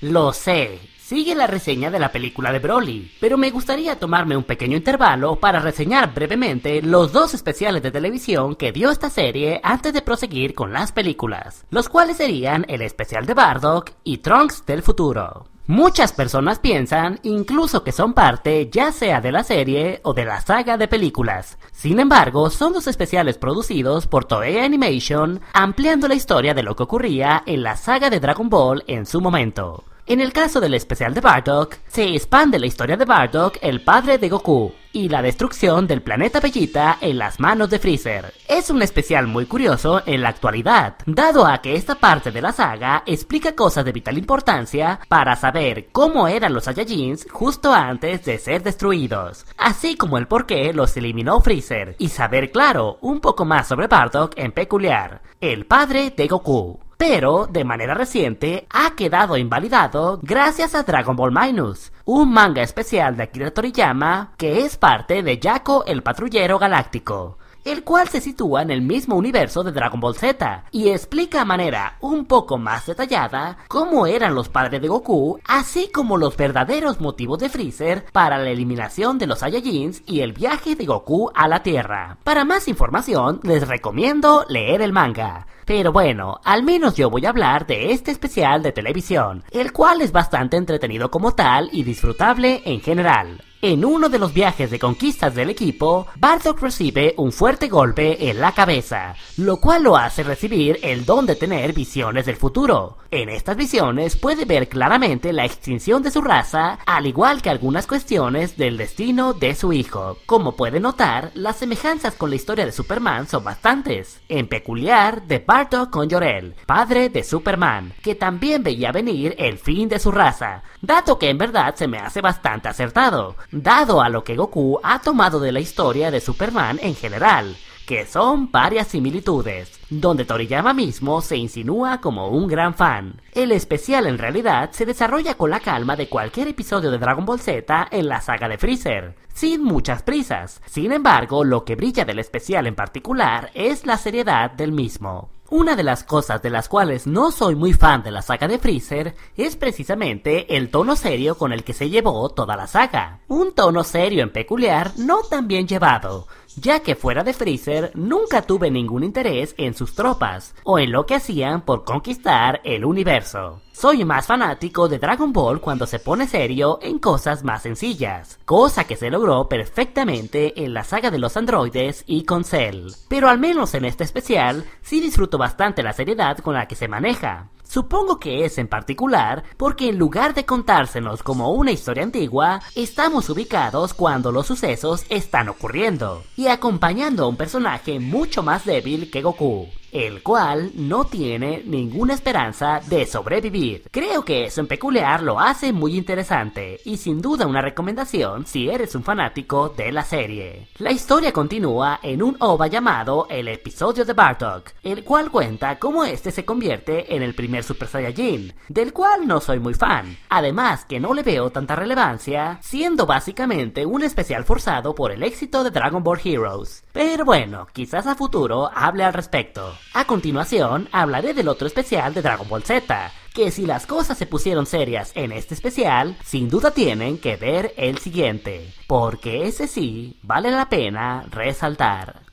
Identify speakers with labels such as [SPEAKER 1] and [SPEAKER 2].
[SPEAKER 1] Lo sé, sigue la reseña de la película de Broly, pero me gustaría tomarme un pequeño intervalo para reseñar brevemente los dos especiales de televisión que dio esta serie antes de proseguir con las películas, los cuales serían el especial de Bardock y Trunks del futuro. Muchas personas piensan incluso que son parte ya sea de la serie o de la saga de películas. Sin embargo, son los especiales producidos por Toei Animation ampliando la historia de lo que ocurría en la saga de Dragon Ball en su momento. En el caso del especial de Bardock, se expande la historia de Bardock, el padre de Goku, y la destrucción del planeta Bellita en las manos de Freezer. Es un especial muy curioso en la actualidad, dado a que esta parte de la saga explica cosas de vital importancia para saber cómo eran los Saiyajins justo antes de ser destruidos, así como el por qué los eliminó Freezer, y saber claro un poco más sobre Bardock en peculiar, el padre de Goku pero de manera reciente ha quedado invalidado gracias a Dragon Ball Minus, un manga especial de Akira Toriyama que es parte de Yako el Patrullero Galáctico el cual se sitúa en el mismo universo de Dragon Ball Z y explica de manera un poco más detallada cómo eran los padres de Goku, así como los verdaderos motivos de Freezer para la eliminación de los Saiyajins y el viaje de Goku a la Tierra. Para más información les recomiendo leer el manga. Pero bueno, al menos yo voy a hablar de este especial de televisión, el cual es bastante entretenido como tal y disfrutable en general. En uno de los viajes de conquistas del equipo, Bartok recibe un fuerte golpe en la cabeza, lo cual lo hace recibir el don de tener visiones del futuro. En estas visiones puede ver claramente la extinción de su raza, al igual que algunas cuestiones del destino de su hijo. Como puede notar, las semejanzas con la historia de Superman son bastantes, en peculiar de Bartok con Jor-El... padre de Superman, que también veía venir el fin de su raza, dato que en verdad se me hace bastante acertado dado a lo que Goku ha tomado de la historia de Superman en general, que son varias similitudes, donde Toriyama mismo se insinúa como un gran fan. El especial en realidad se desarrolla con la calma de cualquier episodio de Dragon Ball Z en la saga de Freezer, sin muchas prisas. Sin embargo, lo que brilla del especial en particular es la seriedad del mismo. Una de las cosas de las cuales no soy muy fan de la saga de Freezer es precisamente el tono serio con el que se llevó toda la saga. Un tono serio en peculiar, no tan bien llevado, ya que fuera de Freezer nunca tuve ningún interés en sus tropas o en lo que hacían por conquistar el universo. Soy más fanático de Dragon Ball cuando se pone serio en cosas más sencillas, cosa que se logró perfectamente en la saga de los androides y con Cell. Pero al menos en este especial sí disfruto bastante la seriedad con la que se maneja, Supongo que es en particular porque en lugar de contárselos como una historia antigua, estamos ubicados cuando los sucesos están ocurriendo y acompañando a un personaje mucho más débil que Goku el cual no tiene ninguna esperanza de sobrevivir. Creo que eso en peculiar lo hace muy interesante y sin duda una recomendación si eres un fanático de la serie. La historia continúa en un OVA llamado El episodio de Bartok, el cual cuenta cómo este se convierte en el primer Super Saiyajin, del cual no soy muy fan, además que no le veo tanta relevancia, siendo básicamente un especial forzado por el éxito de Dragon Ball Heroes. Pero bueno, quizás a futuro hable al respecto. A continuación, hablaré del otro especial de Dragon Ball Z, que si las cosas se pusieron serias en este especial, sin duda tienen que ver el siguiente, porque ese sí vale la pena resaltar.